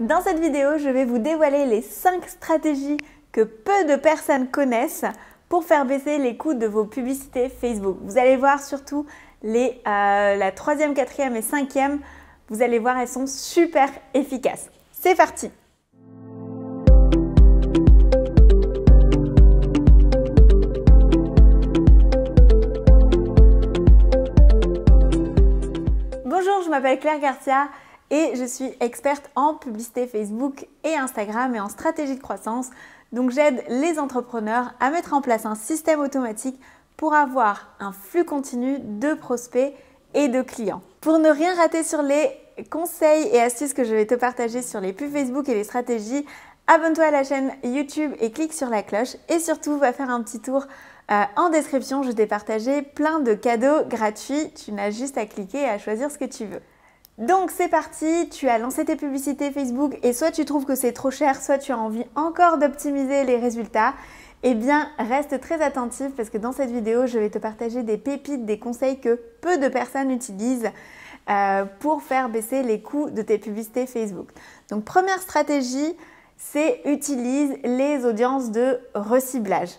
Dans cette vidéo, je vais vous dévoiler les 5 stratégies que peu de personnes connaissent pour faire baisser les coûts de vos publicités Facebook. Vous allez voir surtout les, euh, la troisième, quatrième et cinquième. Vous allez voir, elles sont super efficaces. C'est parti Bonjour, je m'appelle Claire Garcia et je suis experte en publicité Facebook et Instagram et en stratégie de croissance. Donc j'aide les entrepreneurs à mettre en place un système automatique pour avoir un flux continu de prospects et de clients. Pour ne rien rater sur les conseils et astuces que je vais te partager sur les pubs Facebook et les stratégies, abonne-toi à la chaîne YouTube et clique sur la cloche et surtout va faire un petit tour euh, en description, je t'ai partagé plein de cadeaux gratuits, tu n'as juste à cliquer et à choisir ce que tu veux. Donc c'est parti, tu as lancé tes publicités Facebook et soit tu trouves que c'est trop cher, soit tu as envie encore d'optimiser les résultats. Eh bien, reste très attentif parce que dans cette vidéo, je vais te partager des pépites, des conseils que peu de personnes utilisent euh, pour faire baisser les coûts de tes publicités Facebook. Donc première stratégie, c'est utilise les audiences de reciblage.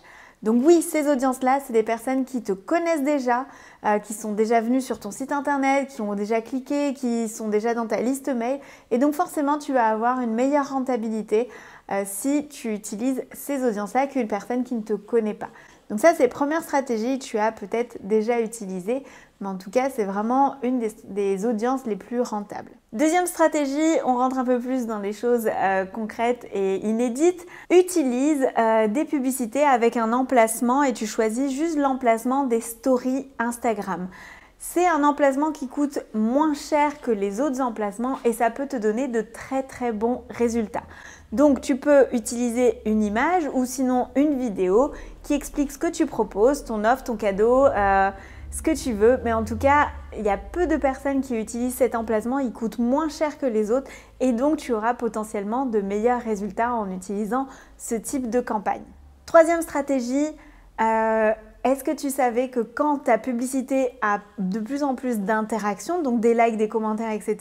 Donc oui, ces audiences-là, c'est des personnes qui te connaissent déjà, euh, qui sont déjà venues sur ton site internet, qui ont déjà cliqué, qui sont déjà dans ta liste mail. Et donc forcément, tu vas avoir une meilleure rentabilité euh, si tu utilises ces audiences-là qu'une personne qui ne te connaît pas. Donc ça, c'est première stratégie, tu as peut-être déjà utilisé, mais en tout cas, c'est vraiment une des, audiences les plus rentables. Deuxième stratégie, on rentre un peu plus dans les choses euh, concrètes et inédites. Utilise euh, des publicités avec un emplacement et tu choisis juste l'emplacement des stories Instagram. C'est un emplacement qui coûte moins cher que les autres emplacements et ça peut te donner de très très bons résultats. Donc tu peux utiliser une image ou sinon une vidéo qui explique ce que tu proposes, ton offre, ton cadeau, euh, ce que tu veux. Mais en tout cas, il y a peu de personnes qui utilisent cet emplacement, il coûte moins cher que les autres et donc tu auras potentiellement de meilleurs résultats en utilisant ce type de campagne. Troisième stratégie, euh, est-ce que tu savais que quand ta publicité a de plus en plus d'interactions, donc des likes, des commentaires, etc.,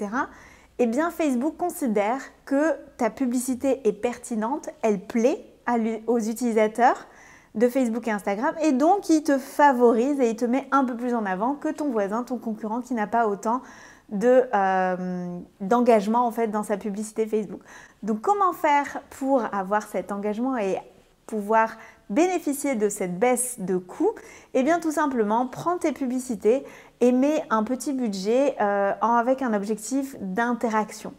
eh bien Facebook considère que ta publicité est pertinente, elle plaît aux utilisateurs de Facebook et Instagram et donc il te favorise et il te met un peu plus en avant que ton voisin, ton concurrent qui n'a pas autant euh, d'engagement en fait dans sa publicité Facebook. Donc comment faire pour avoir cet engagement et pouvoir bénéficier de cette baisse de coût Eh bien tout simplement, prends tes publicités et mets un petit budget euh, avec un objectif d'interaction.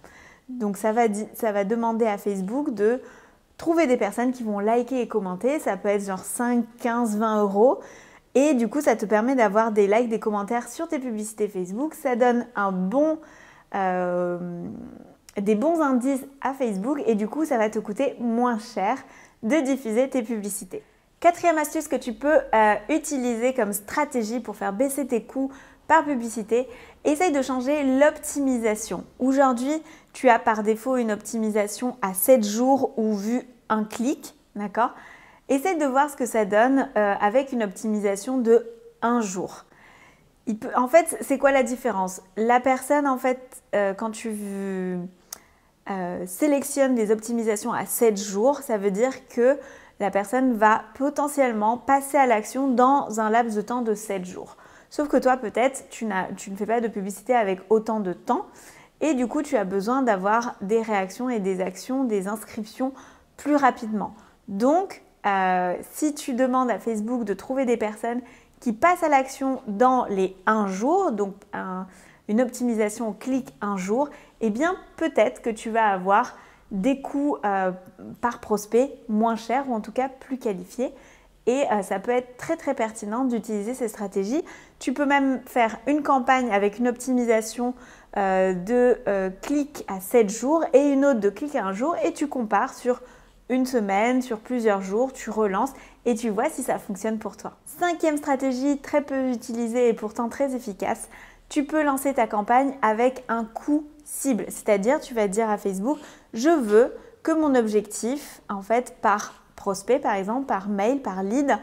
Donc ça va, ça va demander à Facebook de trouver des personnes qui vont liker et commenter. Ça peut être genre 5, 15, 20 euros. Et du coup, ça te permet d'avoir des likes, des commentaires sur tes publicités Facebook. Ça donne un bon, euh, des bons indices à Facebook et du coup, ça va te coûter moins cher de diffuser tes publicités. Quatrième astuce que tu peux euh, utiliser comme stratégie pour faire baisser tes coûts par publicité, essaye de changer l'optimisation. Aujourd'hui, tu as par défaut une optimisation à 7 jours ou vu un clic, d'accord Essaye de voir ce que ça donne euh, avec une optimisation de 1 jour. en fait, c'est quoi la différence La personne, en fait, euh, quand tu euh, sélectionnes des optimisations à 7 jours, ça veut dire que la personne va potentiellement passer à l'action dans un laps de temps de 7 jours. Sauf que toi, peut-être, tu, ne fais pas de publicité avec autant de temps. Et du coup, tu as besoin d'avoir des réactions et des actions, des inscriptions plus rapidement. Donc, euh, si tu demandes à Facebook de trouver des personnes qui passent à l'action dans les 1 jour, donc une optimisation clic 1 jour, eh bien peut-être que tu vas avoir des coûts euh, par prospect moins chers ou en tout cas plus qualifiés. Et euh, ça peut être très très pertinent d'utiliser ces stratégies. Tu peux même faire une campagne avec une optimisation euh, de euh, clics à 7 jours et une autre de clics à 1 jour et tu compares sur une semaine, sur plusieurs jours, tu relances et tu vois si ça fonctionne pour toi. Cinquième stratégie, très peu utilisée et pourtant très efficace, tu peux lancer ta campagne avec un coût cible. C'est-à-dire, tu vas dire à Facebook, je veux que mon objectif, en fait, par prospect, par exemple, par mail, par lead,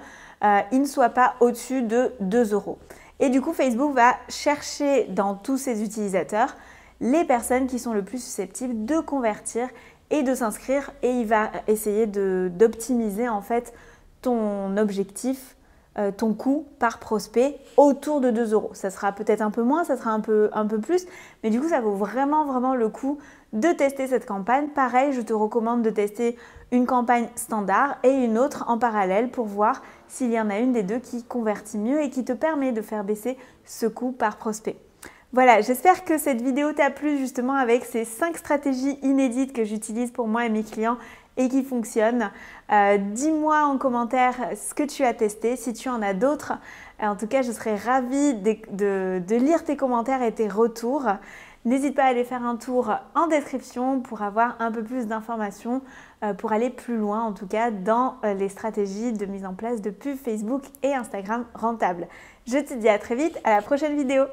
euh, il ne soit pas au-dessus de 2 euros. Et du coup, Facebook va chercher dans tous ses utilisateurs les personnes qui sont le plus susceptibles de convertir et de s'inscrire et il va essayer d'optimiser en fait ton objectif euh, ton coût par prospect autour de 2 euros. Ça sera peut-être un peu moins, ça sera un peu, un peu plus, mais du coup, ça vaut vraiment, vraiment le coup de tester cette campagne. Pareil, je te recommande de tester une campagne standard et une autre en parallèle pour voir s'il y en a une des deux qui convertit mieux et qui te permet de faire baisser ce coût par prospect. Voilà, j'espère que cette vidéo t'a plu justement avec ces 5 stratégies inédites que j'utilise pour moi et mes clients et qui fonctionne. Euh, dis-moi en commentaire ce que tu as testé, si tu en as d'autres. En tout cas, je serais ravie de, lire tes commentaires et tes retours. N'hésite pas à aller faire un tour en description pour avoir un peu plus d'informations, euh, pour aller plus loin en tout cas dans euh, les stratégies de mise en place de pubs Facebook et Instagram rentables. Je te dis à très vite, à la prochaine vidéo